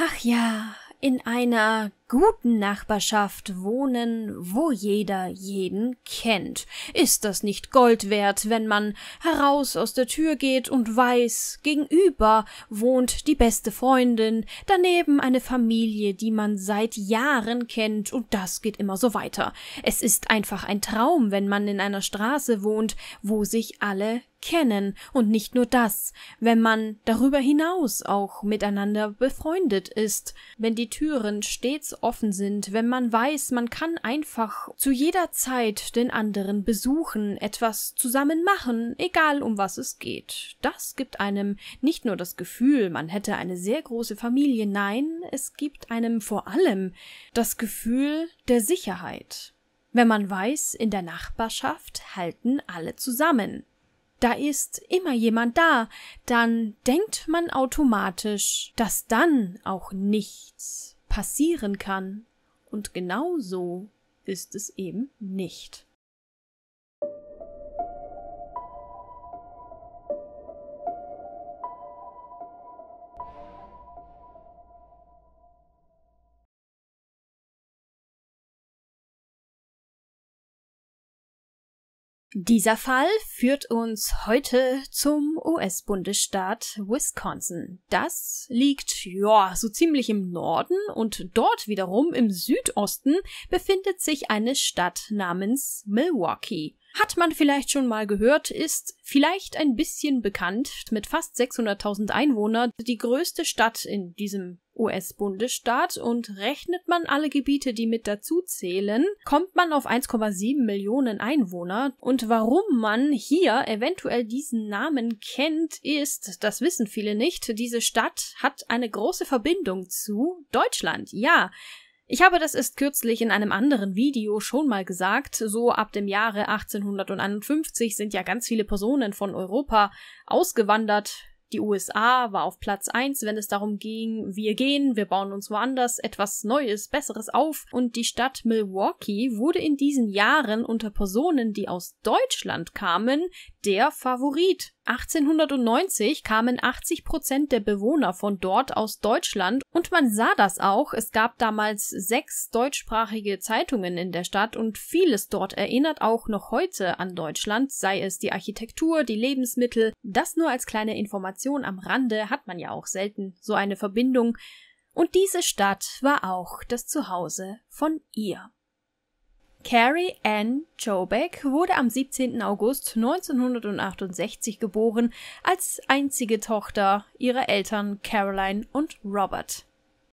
Ach ja, in einer guten Nachbarschaft wohnen, wo jeder jeden kennt. Ist das nicht Gold wert, wenn man heraus aus der Tür geht und weiß, gegenüber wohnt die beste Freundin, daneben eine Familie, die man seit Jahren kennt, und das geht immer so weiter. Es ist einfach ein Traum, wenn man in einer Straße wohnt, wo sich alle kennen und nicht nur das, wenn man darüber hinaus auch miteinander befreundet ist, wenn die Türen stets offen sind, wenn man weiß, man kann einfach zu jeder Zeit den anderen besuchen, etwas zusammen machen, egal um was es geht. Das gibt einem nicht nur das Gefühl, man hätte eine sehr große Familie, nein, es gibt einem vor allem das Gefühl der Sicherheit. Wenn man weiß, in der Nachbarschaft halten alle zusammen da ist immer jemand da, dann denkt man automatisch, dass dann auch nichts passieren kann. Und genau so ist es eben nicht. Dieser Fall führt uns heute zum US-Bundesstaat Wisconsin. Das liegt, ja, so ziemlich im Norden und dort wiederum im Südosten befindet sich eine Stadt namens Milwaukee hat man vielleicht schon mal gehört, ist vielleicht ein bisschen bekannt, mit fast 600.000 Einwohnern, die größte Stadt in diesem US-Bundesstaat und rechnet man alle Gebiete, die mit dazu zählen, kommt man auf 1,7 Millionen Einwohner. Und warum man hier eventuell diesen Namen kennt, ist, das wissen viele nicht, diese Stadt hat eine große Verbindung zu Deutschland. Ja, ich habe das erst kürzlich in einem anderen Video schon mal gesagt, so ab dem Jahre 1851 sind ja ganz viele Personen von Europa ausgewandert die USA war auf Platz 1, wenn es darum ging, wir gehen, wir bauen uns woanders etwas Neues, Besseres auf. Und die Stadt Milwaukee wurde in diesen Jahren unter Personen, die aus Deutschland kamen, der Favorit. 1890 kamen 80 Prozent der Bewohner von dort aus Deutschland und man sah das auch. Es gab damals sechs deutschsprachige Zeitungen in der Stadt und vieles dort erinnert auch noch heute an Deutschland, sei es die Architektur, die Lebensmittel. Das nur als kleine Information Information am Rande hat man ja auch selten so eine Verbindung, und diese Stadt war auch das Zuhause von ihr. Carrie Ann Jobeck wurde am 17. August 1968 geboren als einzige Tochter ihrer Eltern Caroline und Robert.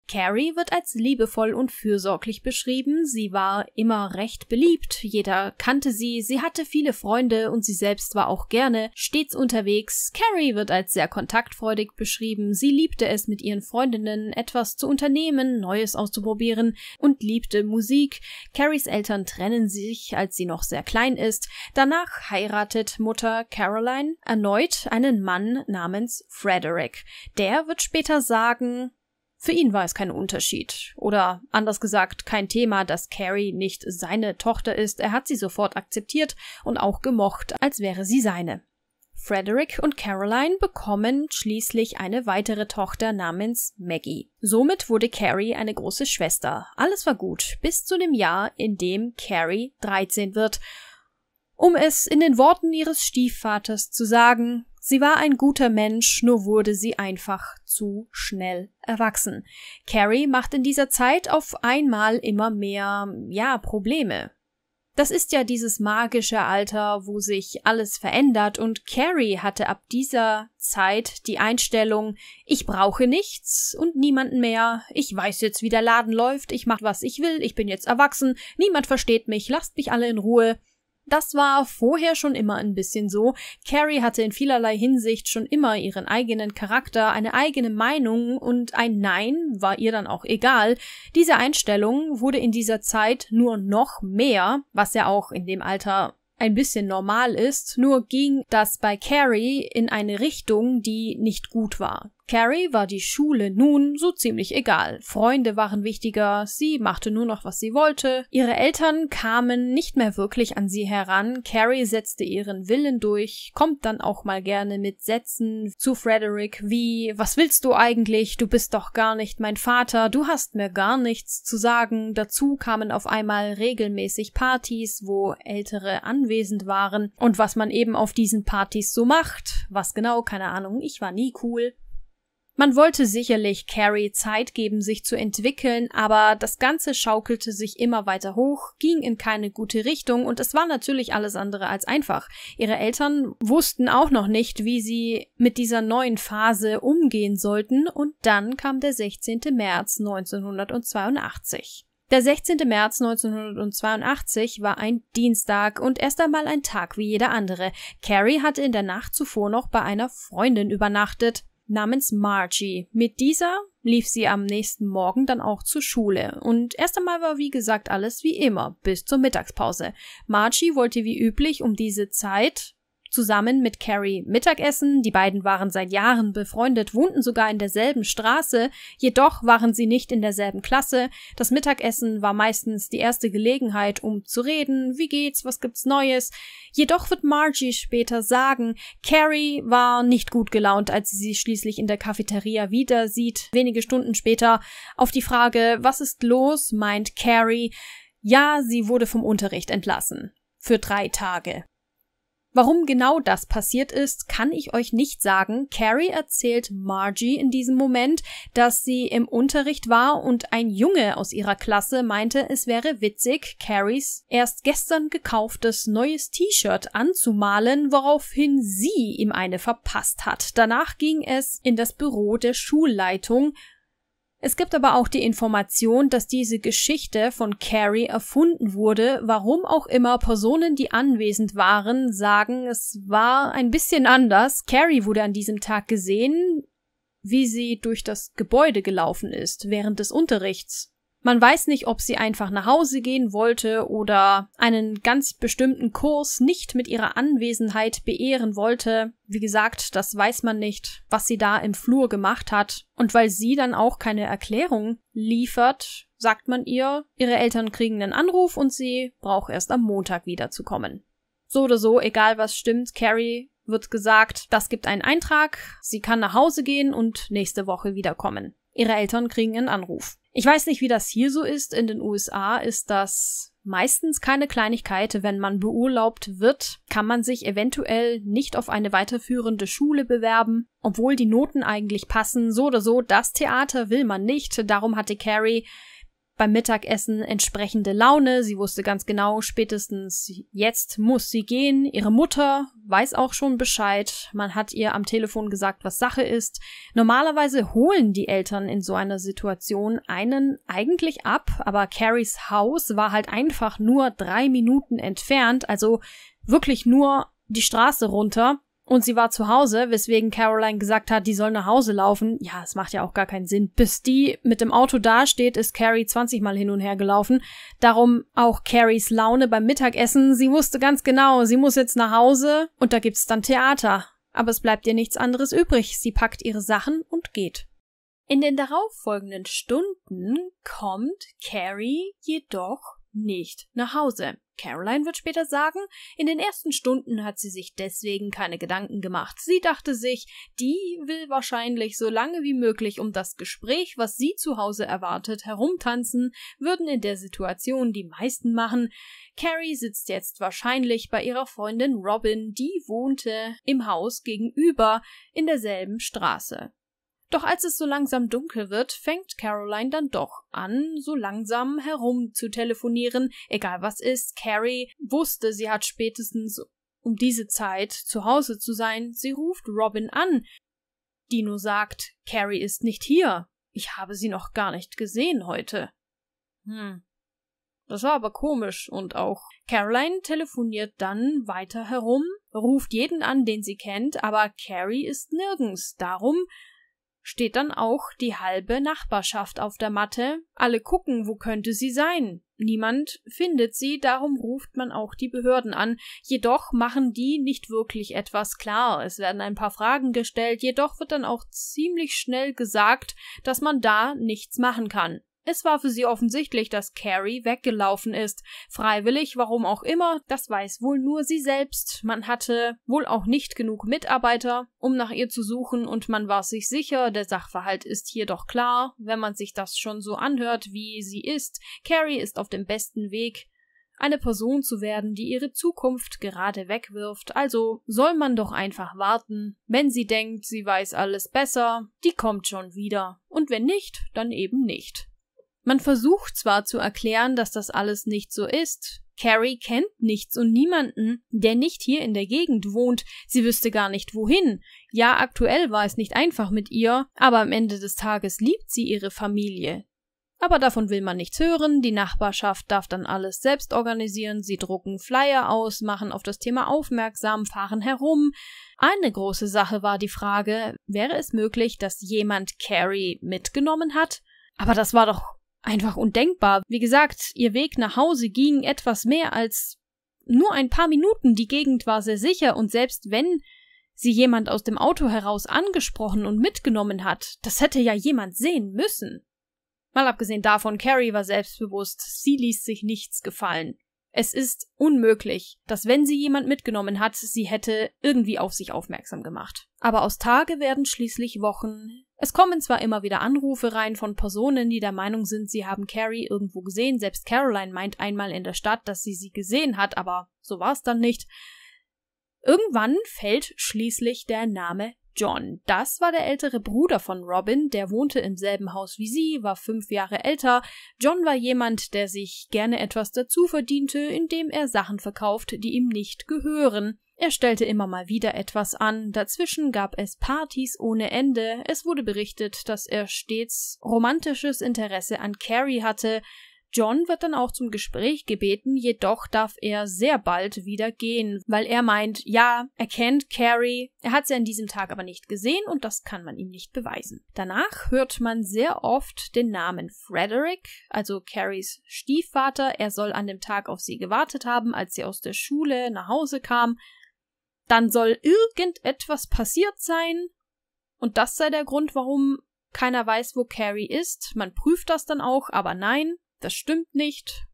Carrie wird als liebevoll und fürsorglich beschrieben, sie war immer recht beliebt, jeder kannte sie, sie hatte viele Freunde und sie selbst war auch gerne stets unterwegs. Carrie wird als sehr kontaktfreudig beschrieben, sie liebte es mit ihren Freundinnen etwas zu unternehmen, Neues auszuprobieren und liebte Musik. Carries Eltern trennen sich, als sie noch sehr klein ist. Danach heiratet Mutter Caroline erneut einen Mann namens Frederick. Der wird später sagen, für ihn war es kein Unterschied. Oder anders gesagt, kein Thema, dass Carrie nicht seine Tochter ist. Er hat sie sofort akzeptiert und auch gemocht, als wäre sie seine. Frederick und Caroline bekommen schließlich eine weitere Tochter namens Maggie. Somit wurde Carrie eine große Schwester. Alles war gut, bis zu dem Jahr, in dem Carrie 13 wird. Um es in den Worten ihres Stiefvaters zu sagen, Sie war ein guter Mensch, nur wurde sie einfach zu schnell erwachsen. Carrie macht in dieser Zeit auf einmal immer mehr, ja, Probleme. Das ist ja dieses magische Alter, wo sich alles verändert und Carrie hatte ab dieser Zeit die Einstellung, ich brauche nichts und niemanden mehr, ich weiß jetzt, wie der Laden läuft, ich mach was ich will, ich bin jetzt erwachsen, niemand versteht mich, lasst mich alle in Ruhe. Das war vorher schon immer ein bisschen so. Carrie hatte in vielerlei Hinsicht schon immer ihren eigenen Charakter, eine eigene Meinung und ein Nein war ihr dann auch egal. Diese Einstellung wurde in dieser Zeit nur noch mehr, was ja auch in dem Alter ein bisschen normal ist, nur ging das bei Carrie in eine Richtung, die nicht gut war. Carrie war die Schule nun so ziemlich egal. Freunde waren wichtiger, sie machte nur noch, was sie wollte. Ihre Eltern kamen nicht mehr wirklich an sie heran. Carrie setzte ihren Willen durch, kommt dann auch mal gerne mit Sätzen zu Frederick wie Was willst du eigentlich? Du bist doch gar nicht mein Vater, du hast mir gar nichts zu sagen. Dazu kamen auf einmal regelmäßig Partys, wo Ältere anwesend waren und was man eben auf diesen Partys so macht. Was genau, keine Ahnung, ich war nie cool. Man wollte sicherlich Carrie Zeit geben, sich zu entwickeln, aber das Ganze schaukelte sich immer weiter hoch, ging in keine gute Richtung und es war natürlich alles andere als einfach. Ihre Eltern wussten auch noch nicht, wie sie mit dieser neuen Phase umgehen sollten und dann kam der 16. März 1982. Der 16. März 1982 war ein Dienstag und erst einmal ein Tag wie jeder andere. Carrie hatte in der Nacht zuvor noch bei einer Freundin übernachtet namens Margie. Mit dieser lief sie am nächsten Morgen dann auch zur Schule. Und erst einmal war wie gesagt alles wie immer, bis zur Mittagspause. Margie wollte wie üblich um diese Zeit zusammen mit Carrie Mittagessen. Die beiden waren seit Jahren befreundet, wohnten sogar in derselben Straße, jedoch waren sie nicht in derselben Klasse. Das Mittagessen war meistens die erste Gelegenheit, um zu reden, wie geht's, was gibt's Neues. Jedoch wird Margie später sagen, Carrie war nicht gut gelaunt, als sie sie schließlich in der Cafeteria wieder sieht. Wenige Stunden später auf die Frage, was ist los, meint Carrie, ja, sie wurde vom Unterricht entlassen. Für drei Tage. Warum genau das passiert ist, kann ich euch nicht sagen. Carrie erzählt Margie in diesem Moment, dass sie im Unterricht war und ein Junge aus ihrer Klasse meinte, es wäre witzig, Carries erst gestern gekauftes neues T-Shirt anzumalen, woraufhin sie ihm eine verpasst hat. Danach ging es in das Büro der Schulleitung, es gibt aber auch die Information, dass diese Geschichte von Carrie erfunden wurde, warum auch immer Personen, die anwesend waren, sagen, es war ein bisschen anders. Carrie wurde an diesem Tag gesehen, wie sie durch das Gebäude gelaufen ist, während des Unterrichts. Man weiß nicht, ob sie einfach nach Hause gehen wollte oder einen ganz bestimmten Kurs nicht mit ihrer Anwesenheit beehren wollte. Wie gesagt, das weiß man nicht, was sie da im Flur gemacht hat. Und weil sie dann auch keine Erklärung liefert, sagt man ihr, ihre Eltern kriegen einen Anruf und sie braucht erst am Montag wiederzukommen. So oder so, egal was stimmt, Carrie wird gesagt, das gibt einen Eintrag, sie kann nach Hause gehen und nächste Woche wiederkommen. Ihre Eltern kriegen einen Anruf. Ich weiß nicht, wie das hier so ist. In den USA ist das meistens keine Kleinigkeit. Wenn man beurlaubt wird, kann man sich eventuell nicht auf eine weiterführende Schule bewerben, obwohl die Noten eigentlich passen. So oder so, das Theater will man nicht. Darum hatte Carrie beim Mittagessen entsprechende Laune. Sie wusste ganz genau, spätestens jetzt muss sie gehen. Ihre Mutter weiß auch schon Bescheid. Man hat ihr am Telefon gesagt, was Sache ist. Normalerweise holen die Eltern in so einer Situation einen eigentlich ab, aber Carries Haus war halt einfach nur drei Minuten entfernt, also wirklich nur die Straße runter und sie war zu Hause, weswegen Caroline gesagt hat, die soll nach Hause laufen. Ja, es macht ja auch gar keinen Sinn. Bis die mit dem Auto dasteht, ist Carrie 20 Mal hin und her gelaufen. Darum auch Carries Laune beim Mittagessen. Sie wusste ganz genau, sie muss jetzt nach Hause und da gibt's dann Theater. Aber es bleibt ihr nichts anderes übrig. Sie packt ihre Sachen und geht. In den darauffolgenden Stunden kommt Carrie jedoch nicht nach Hause. Caroline wird später sagen, in den ersten Stunden hat sie sich deswegen keine Gedanken gemacht. Sie dachte sich, die will wahrscheinlich so lange wie möglich um das Gespräch, was sie zu Hause erwartet, herumtanzen, würden in der Situation die meisten machen. Carrie sitzt jetzt wahrscheinlich bei ihrer Freundin Robin, die wohnte im Haus gegenüber in derselben Straße. Doch als es so langsam dunkel wird, fängt Caroline dann doch an, so langsam herum zu telefonieren, egal was ist. Carrie wusste, sie hat spätestens um diese Zeit zu Hause zu sein. Sie ruft Robin an. Dino sagt, Carrie ist nicht hier. Ich habe sie noch gar nicht gesehen heute. Hm. Das war aber komisch und auch Caroline telefoniert dann weiter herum, ruft jeden an, den sie kennt, aber Carrie ist nirgends. Darum steht dann auch die halbe Nachbarschaft auf der Matte. Alle gucken, wo könnte sie sein? Niemand findet sie, darum ruft man auch die Behörden an. Jedoch machen die nicht wirklich etwas klar. Es werden ein paar Fragen gestellt, jedoch wird dann auch ziemlich schnell gesagt, dass man da nichts machen kann. Es war für sie offensichtlich, dass Carrie weggelaufen ist. Freiwillig, warum auch immer, das weiß wohl nur sie selbst. Man hatte wohl auch nicht genug Mitarbeiter, um nach ihr zu suchen, und man war sich sicher, der Sachverhalt ist hier doch klar, wenn man sich das schon so anhört, wie sie ist. Carrie ist auf dem besten Weg, eine Person zu werden, die ihre Zukunft gerade wegwirft, also soll man doch einfach warten. Wenn sie denkt, sie weiß alles besser, die kommt schon wieder. Und wenn nicht, dann eben nicht. Man versucht zwar zu erklären, dass das alles nicht so ist. Carrie kennt nichts und niemanden, der nicht hier in der Gegend wohnt. Sie wüsste gar nicht wohin. Ja, aktuell war es nicht einfach mit ihr, aber am Ende des Tages liebt sie ihre Familie. Aber davon will man nichts hören, die Nachbarschaft darf dann alles selbst organisieren, sie drucken Flyer aus, machen auf das Thema aufmerksam, fahren herum. Eine große Sache war die Frage, wäre es möglich, dass jemand Carrie mitgenommen hat? Aber das war doch einfach undenkbar. Wie gesagt, ihr Weg nach Hause ging etwas mehr als nur ein paar Minuten. Die Gegend war sehr sicher und selbst wenn sie jemand aus dem Auto heraus angesprochen und mitgenommen hat, das hätte ja jemand sehen müssen. Mal abgesehen davon, Carrie war selbstbewusst. Sie ließ sich nichts gefallen. Es ist unmöglich, dass wenn sie jemand mitgenommen hat, sie hätte irgendwie auf sich aufmerksam gemacht. Aber aus Tage werden schließlich Wochen, es kommen zwar immer wieder Anrufe rein von Personen, die der Meinung sind, sie haben Carrie irgendwo gesehen, selbst Caroline meint einmal in der Stadt, dass sie sie gesehen hat, aber so war es dann nicht. Irgendwann fällt schließlich der Name John. Das war der ältere Bruder von Robin, der wohnte im selben Haus wie sie, war fünf Jahre älter. John war jemand, der sich gerne etwas dazu verdiente, indem er Sachen verkauft, die ihm nicht gehören. Er stellte immer mal wieder etwas an, dazwischen gab es Partys ohne Ende, es wurde berichtet, dass er stets romantisches Interesse an Carrie hatte, John wird dann auch zum Gespräch gebeten, jedoch darf er sehr bald wieder gehen, weil er meint, ja, er kennt Carrie, er hat sie an diesem Tag aber nicht gesehen und das kann man ihm nicht beweisen. Danach hört man sehr oft den Namen Frederick, also Carries Stiefvater, er soll an dem Tag auf sie gewartet haben, als sie aus der Schule nach Hause kam, dann soll irgendetwas passiert sein und das sei der Grund, warum keiner weiß, wo Carrie ist. Man prüft das dann auch, aber nein, das stimmt nicht.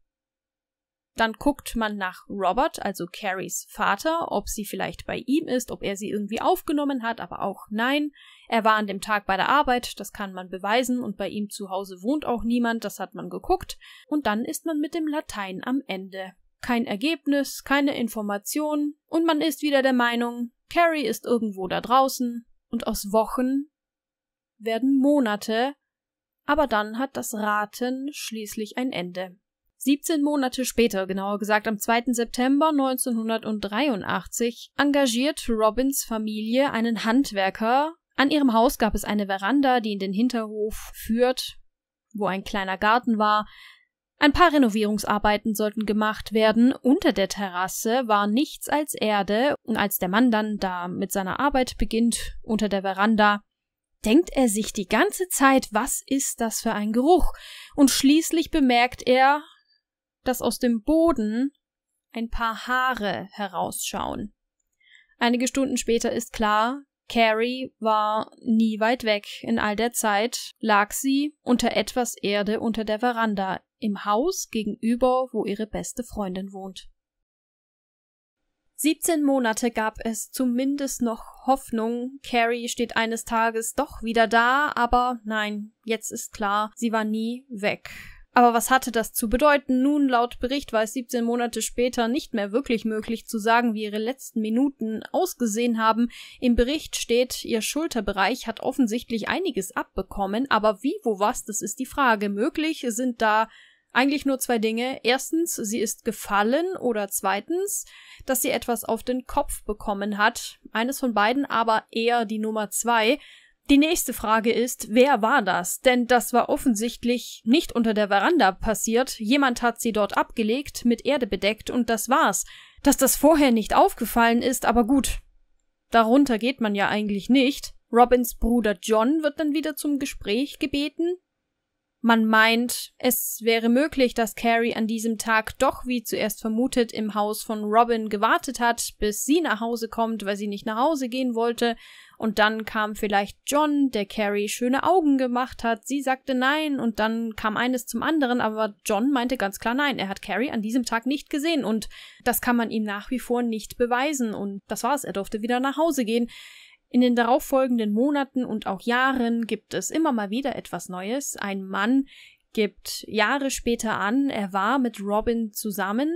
Dann guckt man nach Robert, also Carries Vater, ob sie vielleicht bei ihm ist, ob er sie irgendwie aufgenommen hat, aber auch nein. Er war an dem Tag bei der Arbeit, das kann man beweisen, und bei ihm zu Hause wohnt auch niemand, das hat man geguckt. Und dann ist man mit dem Latein am Ende kein Ergebnis, keine Informationen und man ist wieder der Meinung, Carrie ist irgendwo da draußen und aus Wochen werden Monate, aber dann hat das Raten schließlich ein Ende. 17 Monate später, genauer gesagt am 2. September 1983, engagiert Robins Familie einen Handwerker. An ihrem Haus gab es eine Veranda, die in den Hinterhof führt, wo ein kleiner Garten war. Ein paar Renovierungsarbeiten sollten gemacht werden. Unter der Terrasse war nichts als Erde, und als der Mann dann da mit seiner Arbeit beginnt, unter der Veranda, denkt er sich die ganze Zeit, was ist das für ein Geruch? Und schließlich bemerkt er, dass aus dem Boden ein paar Haare herausschauen. Einige Stunden später ist klar, Carrie war nie weit weg. In all der Zeit lag sie unter etwas Erde unter der Veranda im Haus gegenüber, wo ihre beste Freundin wohnt. 17 Monate gab es zumindest noch Hoffnung, Carrie steht eines Tages doch wieder da, aber nein, jetzt ist klar, sie war nie weg. Aber was hatte das zu bedeuten? Nun, laut Bericht war es 17 Monate später nicht mehr wirklich möglich zu sagen, wie ihre letzten Minuten ausgesehen haben. Im Bericht steht, ihr Schulterbereich hat offensichtlich einiges abbekommen, aber wie, wo, was, das ist die Frage. Möglich sind da eigentlich nur zwei Dinge. Erstens, sie ist gefallen oder zweitens, dass sie etwas auf den Kopf bekommen hat. Eines von beiden aber eher die Nummer zwei. Die nächste Frage ist, wer war das? Denn das war offensichtlich nicht unter der Veranda passiert, jemand hat sie dort abgelegt, mit Erde bedeckt und das war's. Dass das vorher nicht aufgefallen ist, aber gut. Darunter geht man ja eigentlich nicht. Robins Bruder John wird dann wieder zum Gespräch gebeten, man meint, es wäre möglich, dass Carrie an diesem Tag doch, wie zuerst vermutet, im Haus von Robin gewartet hat, bis sie nach Hause kommt, weil sie nicht nach Hause gehen wollte. Und dann kam vielleicht John, der Carrie schöne Augen gemacht hat. Sie sagte nein und dann kam eines zum anderen, aber John meinte ganz klar nein. Er hat Carrie an diesem Tag nicht gesehen und das kann man ihm nach wie vor nicht beweisen. Und das war's, er durfte wieder nach Hause gehen. In den darauffolgenden Monaten und auch Jahren gibt es immer mal wieder etwas Neues. Ein Mann gibt Jahre später an, er war mit Robin zusammen,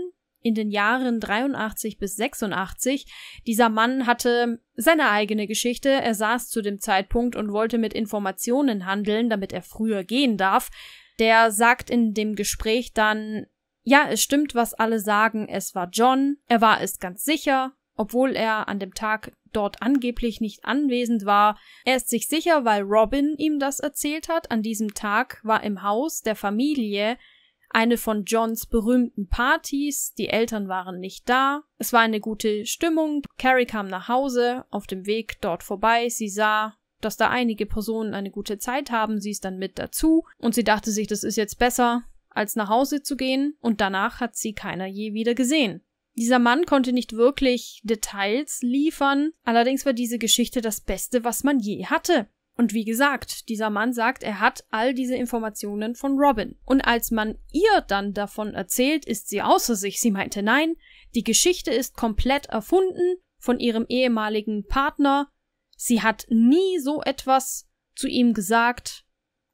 in den Jahren 83 bis 86. Dieser Mann hatte seine eigene Geschichte. Er saß zu dem Zeitpunkt und wollte mit Informationen handeln, damit er früher gehen darf. Der sagt in dem Gespräch dann, ja, es stimmt, was alle sagen, es war John, er war es ganz sicher, obwohl er an dem Tag dort angeblich nicht anwesend war. Er ist sich sicher, weil Robin ihm das erzählt hat. An diesem Tag war im Haus der Familie eine von Johns berühmten Partys, die Eltern waren nicht da, es war eine gute Stimmung, Carrie kam nach Hause, auf dem Weg dort vorbei, sie sah, dass da einige Personen eine gute Zeit haben, sie ist dann mit dazu, und sie dachte sich, das ist jetzt besser, als nach Hause zu gehen, und danach hat sie keiner je wieder gesehen. Dieser Mann konnte nicht wirklich Details liefern, allerdings war diese Geschichte das Beste, was man je hatte. Und wie gesagt, dieser Mann sagt, er hat all diese Informationen von Robin. Und als man ihr dann davon erzählt, ist sie außer sich. Sie meinte nein, die Geschichte ist komplett erfunden von ihrem ehemaligen Partner. Sie hat nie so etwas zu ihm gesagt.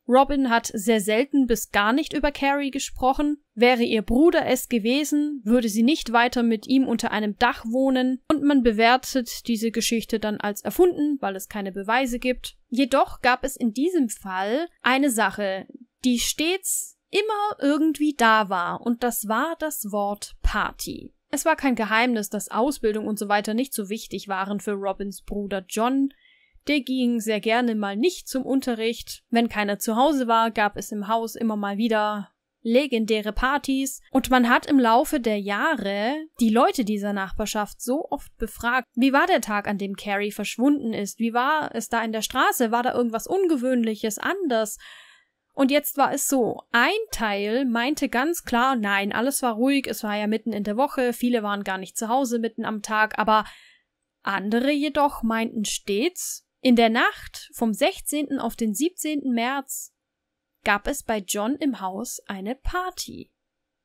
Robin hat sehr selten bis gar nicht über Carrie gesprochen. Wäre ihr Bruder es gewesen, würde sie nicht weiter mit ihm unter einem Dach wohnen und man bewertet diese Geschichte dann als erfunden, weil es keine Beweise gibt. Jedoch gab es in diesem Fall eine Sache, die stets immer irgendwie da war und das war das Wort Party. Es war kein Geheimnis, dass Ausbildung und so weiter nicht so wichtig waren für Robins Bruder John. Der ging sehr gerne mal nicht zum Unterricht. Wenn keiner zu Hause war, gab es im Haus immer mal wieder legendäre Partys und man hat im Laufe der Jahre die Leute dieser Nachbarschaft so oft befragt, wie war der Tag, an dem Carrie verschwunden ist, wie war es da in der Straße, war da irgendwas Ungewöhnliches anders, und jetzt war es so, ein Teil meinte ganz klar, nein, alles war ruhig, es war ja mitten in der Woche, viele waren gar nicht zu Hause mitten am Tag, aber andere jedoch meinten stets, in der Nacht vom 16. auf den 17. März gab es bei John im Haus eine Party.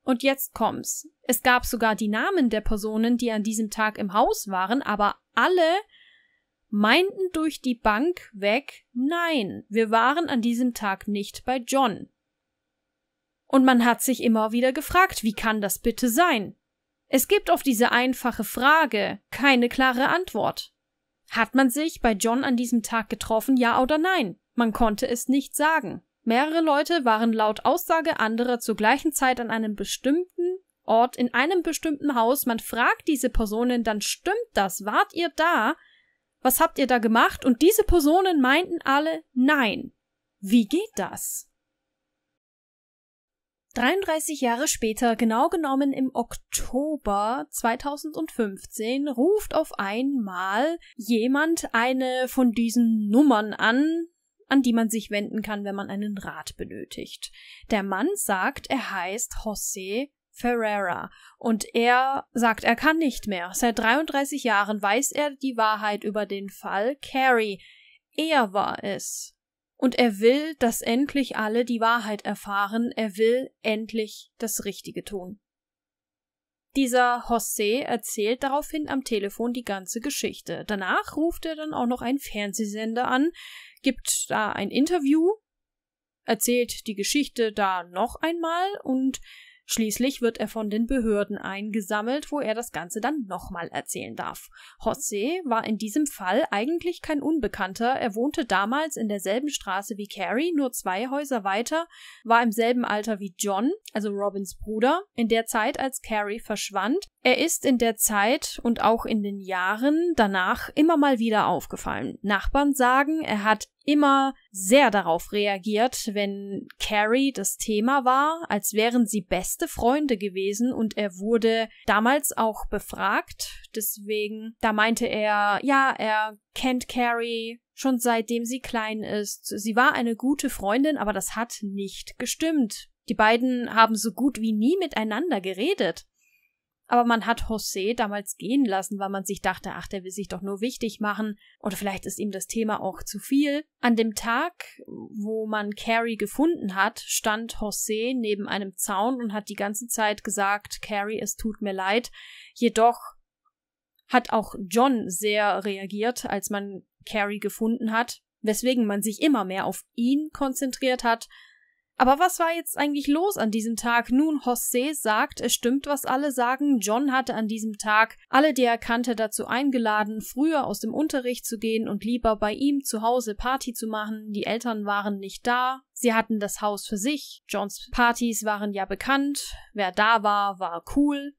Und jetzt kommt's. Es gab sogar die Namen der Personen, die an diesem Tag im Haus waren, aber alle meinten durch die Bank weg, nein, wir waren an diesem Tag nicht bei John. Und man hat sich immer wieder gefragt, wie kann das bitte sein? Es gibt auf diese einfache Frage keine klare Antwort. Hat man sich bei John an diesem Tag getroffen, ja oder nein? Man konnte es nicht sagen. Mehrere Leute waren laut Aussage anderer zur gleichen Zeit an einem bestimmten Ort in einem bestimmten Haus. Man fragt diese Personen, dann stimmt das, wart ihr da? Was habt ihr da gemacht? Und diese Personen meinten alle nein. Wie geht das? 33 Jahre später, genau genommen im Oktober 2015, ruft auf einmal jemand eine von diesen Nummern an, an die man sich wenden kann, wenn man einen Rat benötigt. Der Mann sagt, er heißt José Ferreira und er sagt, er kann nicht mehr. Seit 33 Jahren weiß er die Wahrheit über den Fall Carrie. Er war es, und er will, dass endlich alle die Wahrheit erfahren, er will endlich das Richtige tun. Dieser José erzählt daraufhin am Telefon die ganze Geschichte. Danach ruft er dann auch noch einen Fernsehsender an, gibt da ein Interview, erzählt die Geschichte da noch einmal und Schließlich wird er von den Behörden eingesammelt, wo er das Ganze dann nochmal erzählen darf. José war in diesem Fall eigentlich kein Unbekannter, er wohnte damals in derselben Straße wie Carrie, nur zwei Häuser weiter, war im selben Alter wie John, also Robins Bruder, in der Zeit, als Carrie verschwand. Er ist in der Zeit und auch in den Jahren danach immer mal wieder aufgefallen. Nachbarn sagen, er hat immer sehr darauf reagiert, wenn Carrie das Thema war, als wären sie beste Freunde gewesen und er wurde damals auch befragt. Deswegen, da meinte er, ja, er kennt Carrie schon seitdem sie klein ist. Sie war eine gute Freundin, aber das hat nicht gestimmt. Die beiden haben so gut wie nie miteinander geredet aber man hat José damals gehen lassen, weil man sich dachte, ach, der will sich doch nur wichtig machen oder vielleicht ist ihm das Thema auch zu viel. An dem Tag, wo man Carrie gefunden hat, stand José neben einem Zaun und hat die ganze Zeit gesagt, Carrie, es tut mir leid. Jedoch hat auch John sehr reagiert, als man Carrie gefunden hat, weswegen man sich immer mehr auf ihn konzentriert hat aber was war jetzt eigentlich los an diesem Tag? Nun, José sagt, es stimmt, was alle sagen. John hatte an diesem Tag alle, die er kannte, dazu eingeladen, früher aus dem Unterricht zu gehen und lieber bei ihm zu Hause Party zu machen. Die Eltern waren nicht da. Sie hatten das Haus für sich. Johns Partys waren ja bekannt. Wer da war, war cool.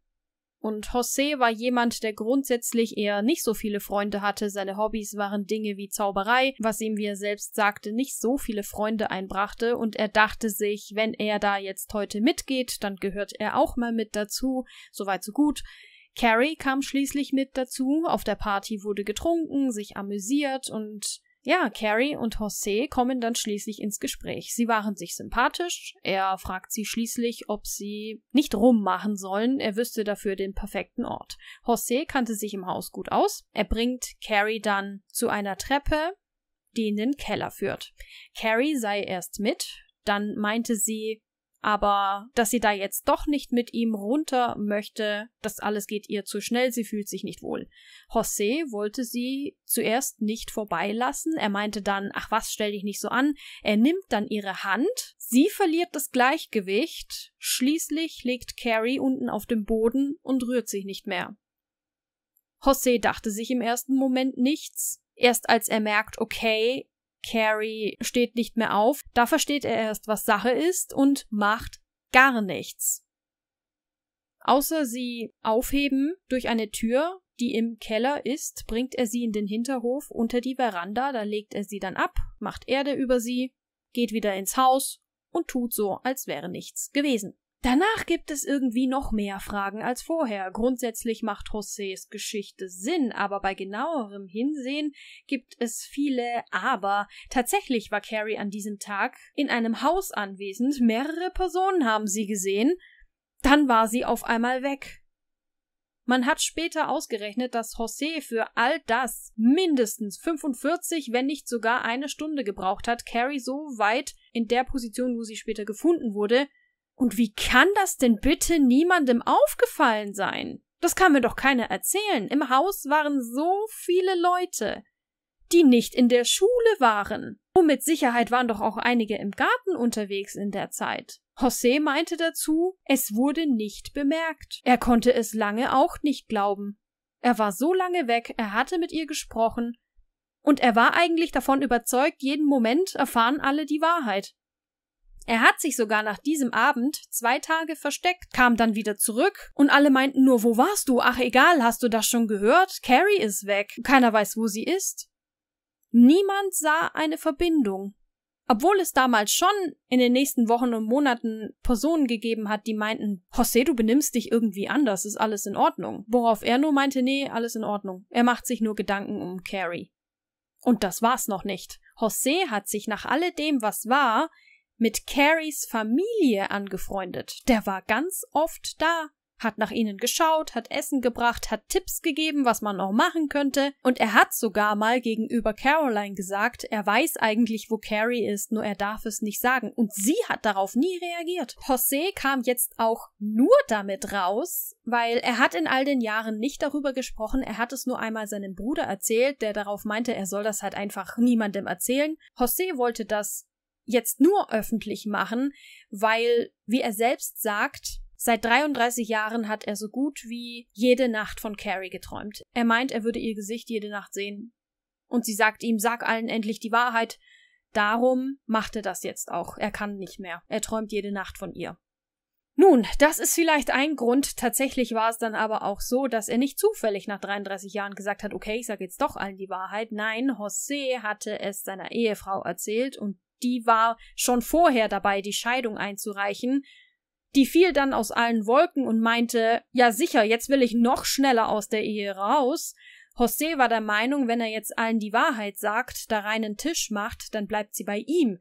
Und José war jemand, der grundsätzlich eher nicht so viele Freunde hatte. Seine Hobbys waren Dinge wie Zauberei, was ihm, wie er selbst sagte, nicht so viele Freunde einbrachte. Und er dachte sich, wenn er da jetzt heute mitgeht, dann gehört er auch mal mit dazu. Soweit so gut. Carrie kam schließlich mit dazu. Auf der Party wurde getrunken, sich amüsiert und ja, Carrie und José kommen dann schließlich ins Gespräch. Sie waren sich sympathisch. Er fragt sie schließlich, ob sie nicht rummachen sollen. Er wüsste dafür den perfekten Ort. José kannte sich im Haus gut aus. Er bringt Carrie dann zu einer Treppe, die in den Keller führt. Carrie sei erst mit. Dann meinte sie, aber dass sie da jetzt doch nicht mit ihm runter möchte, das alles geht ihr zu schnell, sie fühlt sich nicht wohl. José wollte sie zuerst nicht vorbeilassen, er meinte dann, ach was, stell dich nicht so an, er nimmt dann ihre Hand, sie verliert das Gleichgewicht, schließlich legt Carrie unten auf dem Boden und rührt sich nicht mehr. José dachte sich im ersten Moment nichts, erst als er merkt, okay, Carrie steht nicht mehr auf. Da versteht er erst, was Sache ist und macht gar nichts. Außer sie aufheben durch eine Tür, die im Keller ist, bringt er sie in den Hinterhof unter die Veranda, da legt er sie dann ab, macht Erde über sie, geht wieder ins Haus und tut so, als wäre nichts gewesen. Danach gibt es irgendwie noch mehr Fragen als vorher. Grundsätzlich macht José's Geschichte Sinn, aber bei genauerem Hinsehen gibt es viele Aber. Tatsächlich war Carrie an diesem Tag in einem Haus anwesend, mehrere Personen haben sie gesehen, dann war sie auf einmal weg. Man hat später ausgerechnet, dass José für all das mindestens 45, wenn nicht sogar eine Stunde gebraucht hat, Carrie so weit in der Position, wo sie später gefunden wurde, und wie kann das denn bitte niemandem aufgefallen sein? Das kann mir doch keiner erzählen. Im Haus waren so viele Leute, die nicht in der Schule waren. Und mit Sicherheit waren doch auch einige im Garten unterwegs in der Zeit. José meinte dazu, es wurde nicht bemerkt. Er konnte es lange auch nicht glauben. Er war so lange weg, er hatte mit ihr gesprochen, und er war eigentlich davon überzeugt, jeden Moment erfahren alle die Wahrheit. Er hat sich sogar nach diesem Abend zwei Tage versteckt, kam dann wieder zurück und alle meinten nur, wo warst du? Ach egal, hast du das schon gehört? Carrie ist weg. Keiner weiß, wo sie ist. Niemand sah eine Verbindung. Obwohl es damals schon in den nächsten Wochen und Monaten Personen gegeben hat, die meinten, José, du benimmst dich irgendwie anders, ist alles in Ordnung. Worauf er nur meinte, nee, alles in Ordnung. Er macht sich nur Gedanken um Carrie. Und das war's noch nicht. José hat sich nach alledem, was war, mit Carries Familie angefreundet. Der war ganz oft da, hat nach ihnen geschaut, hat Essen gebracht, hat Tipps gegeben, was man noch machen könnte, und er hat sogar mal gegenüber Caroline gesagt, er weiß eigentlich, wo Carrie ist, nur er darf es nicht sagen, und sie hat darauf nie reagiert. José kam jetzt auch nur damit raus, weil er hat in all den Jahren nicht darüber gesprochen, er hat es nur einmal seinem Bruder erzählt, der darauf meinte, er soll das halt einfach niemandem erzählen. José wollte das jetzt nur öffentlich machen, weil, wie er selbst sagt, seit 33 Jahren hat er so gut wie jede Nacht von Carrie geträumt. Er meint, er würde ihr Gesicht jede Nacht sehen. Und sie sagt ihm, sag allen endlich die Wahrheit. Darum macht er das jetzt auch. Er kann nicht mehr. Er träumt jede Nacht von ihr. Nun, das ist vielleicht ein Grund. Tatsächlich war es dann aber auch so, dass er nicht zufällig nach 33 Jahren gesagt hat, okay, ich sage jetzt doch allen die Wahrheit. Nein, José hatte es seiner Ehefrau erzählt und die war schon vorher dabei, die Scheidung einzureichen. Die fiel dann aus allen Wolken und meinte, ja sicher, jetzt will ich noch schneller aus der Ehe raus. José war der Meinung, wenn er jetzt allen die Wahrheit sagt, da reinen Tisch macht, dann bleibt sie bei ihm.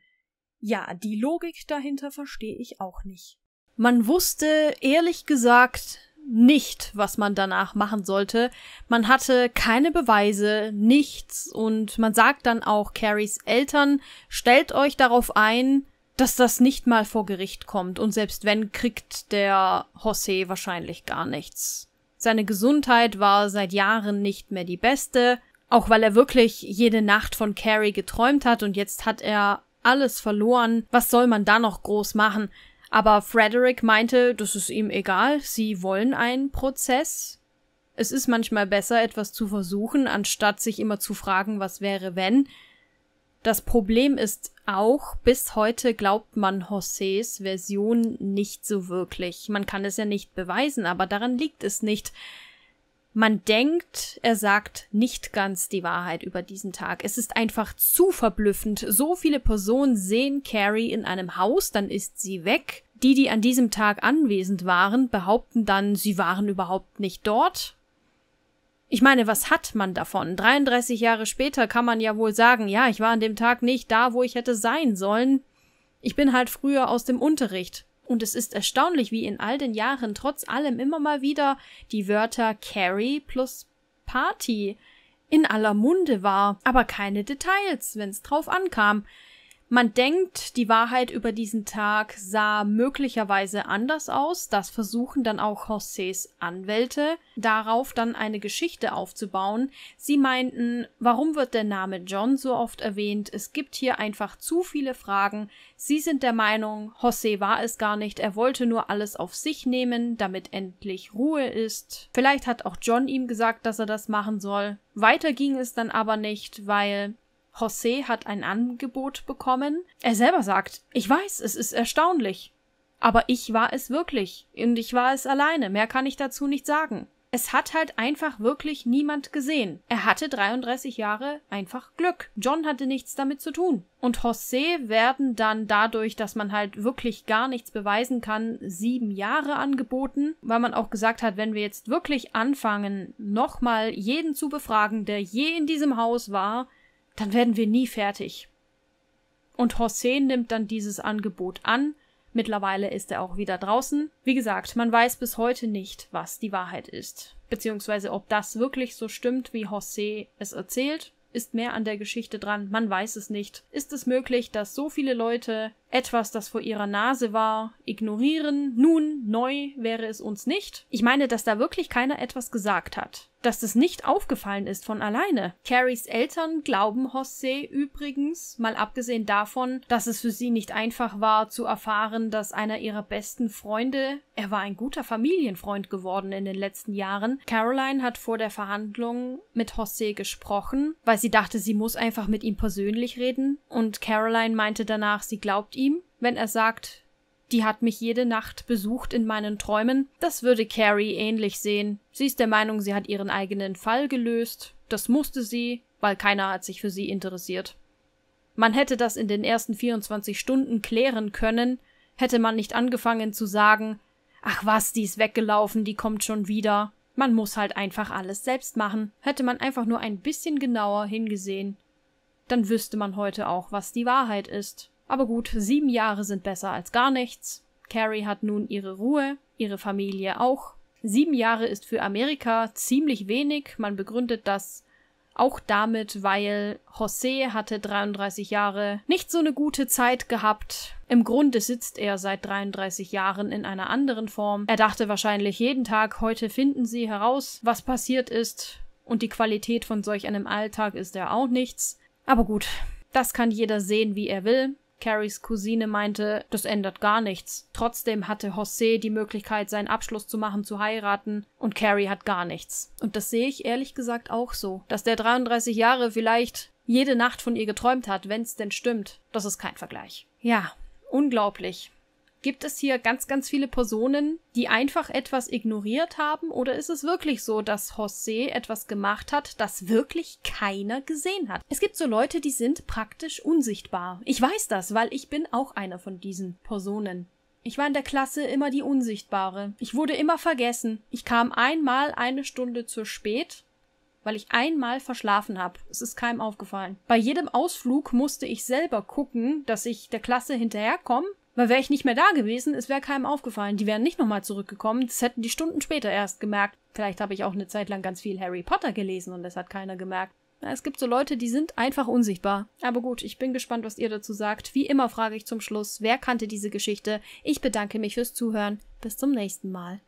Ja, die Logik dahinter verstehe ich auch nicht. Man wusste, ehrlich gesagt, nicht, was man danach machen sollte. Man hatte keine Beweise, nichts und man sagt dann auch Carries Eltern, stellt euch darauf ein, dass das nicht mal vor Gericht kommt und selbst wenn, kriegt der Jose wahrscheinlich gar nichts. Seine Gesundheit war seit Jahren nicht mehr die beste, auch weil er wirklich jede Nacht von Carrie geträumt hat und jetzt hat er alles verloren. Was soll man da noch groß machen? Aber Frederick meinte, das ist ihm egal, sie wollen einen Prozess. Es ist manchmal besser, etwas zu versuchen, anstatt sich immer zu fragen, was wäre wenn. Das Problem ist auch, bis heute glaubt man Hossés Version nicht so wirklich. Man kann es ja nicht beweisen, aber daran liegt es nicht. Man denkt, er sagt nicht ganz die Wahrheit über diesen Tag. Es ist einfach zu verblüffend. So viele Personen sehen Carrie in einem Haus, dann ist sie weg. Die, die an diesem Tag anwesend waren, behaupten dann, sie waren überhaupt nicht dort. Ich meine, was hat man davon? 33 Jahre später kann man ja wohl sagen, ja, ich war an dem Tag nicht da, wo ich hätte sein sollen. Ich bin halt früher aus dem Unterricht. Und es ist erstaunlich, wie in all den Jahren trotz allem immer mal wieder die Wörter Carry plus Party in aller Munde war, aber keine Details, wenn es drauf ankam. Man denkt, die Wahrheit über diesen Tag sah möglicherweise anders aus. Das versuchen dann auch Horsés Anwälte, darauf dann eine Geschichte aufzubauen. Sie meinten, warum wird der Name John so oft erwähnt? Es gibt hier einfach zu viele Fragen. Sie sind der Meinung, José war es gar nicht. Er wollte nur alles auf sich nehmen, damit endlich Ruhe ist. Vielleicht hat auch John ihm gesagt, dass er das machen soll. Weiter ging es dann aber nicht, weil José hat ein Angebot bekommen. Er selber sagt, ich weiß, es ist erstaunlich. Aber ich war es wirklich. Und ich war es alleine. Mehr kann ich dazu nicht sagen. Es hat halt einfach wirklich niemand gesehen. Er hatte 33 Jahre einfach Glück. John hatte nichts damit zu tun. Und José werden dann dadurch, dass man halt wirklich gar nichts beweisen kann, sieben Jahre angeboten, weil man auch gesagt hat, wenn wir jetzt wirklich anfangen, nochmal jeden zu befragen, der je in diesem Haus war, dann werden wir nie fertig. Und José nimmt dann dieses Angebot an. Mittlerweile ist er auch wieder draußen. Wie gesagt, man weiß bis heute nicht, was die Wahrheit ist. Beziehungsweise ob das wirklich so stimmt, wie José es erzählt. Ist mehr an der Geschichte dran, man weiß es nicht. Ist es möglich, dass so viele Leute etwas, das vor ihrer Nase war, ignorieren? Nun, neu wäre es uns nicht. Ich meine, dass da wirklich keiner etwas gesagt hat dass das nicht aufgefallen ist von alleine. Carries Eltern glauben Jose übrigens, mal abgesehen davon, dass es für sie nicht einfach war zu erfahren, dass einer ihrer besten Freunde, er war ein guter Familienfreund geworden in den letzten Jahren, Caroline hat vor der Verhandlung mit Jose gesprochen, weil sie dachte, sie muss einfach mit ihm persönlich reden und Caroline meinte danach, sie glaubt ihm, wenn er sagt, die hat mich jede Nacht besucht in meinen Träumen. Das würde Carrie ähnlich sehen. Sie ist der Meinung, sie hat ihren eigenen Fall gelöst. Das musste sie, weil keiner hat sich für sie interessiert. Man hätte das in den ersten 24 Stunden klären können, hätte man nicht angefangen zu sagen, ach was, die ist weggelaufen, die kommt schon wieder. Man muss halt einfach alles selbst machen. Hätte man einfach nur ein bisschen genauer hingesehen, dann wüsste man heute auch, was die Wahrheit ist. Aber gut, sieben Jahre sind besser als gar nichts. Carrie hat nun ihre Ruhe, ihre Familie auch. Sieben Jahre ist für Amerika ziemlich wenig. Man begründet das auch damit, weil José hatte 33 Jahre nicht so eine gute Zeit gehabt. Im Grunde sitzt er seit 33 Jahren in einer anderen Form. Er dachte wahrscheinlich jeden Tag, heute finden sie heraus, was passiert ist. Und die Qualität von solch einem Alltag ist ja auch nichts. Aber gut, das kann jeder sehen, wie er will. Carries Cousine meinte, das ändert gar nichts. Trotzdem hatte José die Möglichkeit, seinen Abschluss zu machen, zu heiraten und Carrie hat gar nichts. Und das sehe ich ehrlich gesagt auch so, dass der 33 Jahre vielleicht jede Nacht von ihr geträumt hat, wenn's denn stimmt. Das ist kein Vergleich. Ja, unglaublich. Gibt es hier ganz, ganz viele Personen, die einfach etwas ignoriert haben? Oder ist es wirklich so, dass José etwas gemacht hat, das wirklich keiner gesehen hat? Es gibt so Leute, die sind praktisch unsichtbar. Ich weiß das, weil ich bin auch einer von diesen Personen. Ich war in der Klasse immer die Unsichtbare. Ich wurde immer vergessen. Ich kam einmal eine Stunde zu spät, weil ich einmal verschlafen habe. Es ist keinem aufgefallen. Bei jedem Ausflug musste ich selber gucken, dass ich der Klasse hinterherkomme weil wäre ich nicht mehr da gewesen, es wäre keinem aufgefallen. Die wären nicht nochmal zurückgekommen. Das hätten die Stunden später erst gemerkt. Vielleicht habe ich auch eine Zeit lang ganz viel Harry Potter gelesen und das hat keiner gemerkt. Es gibt so Leute, die sind einfach unsichtbar. Aber gut, ich bin gespannt, was ihr dazu sagt. Wie immer frage ich zum Schluss, wer kannte diese Geschichte? Ich bedanke mich fürs Zuhören. Bis zum nächsten Mal.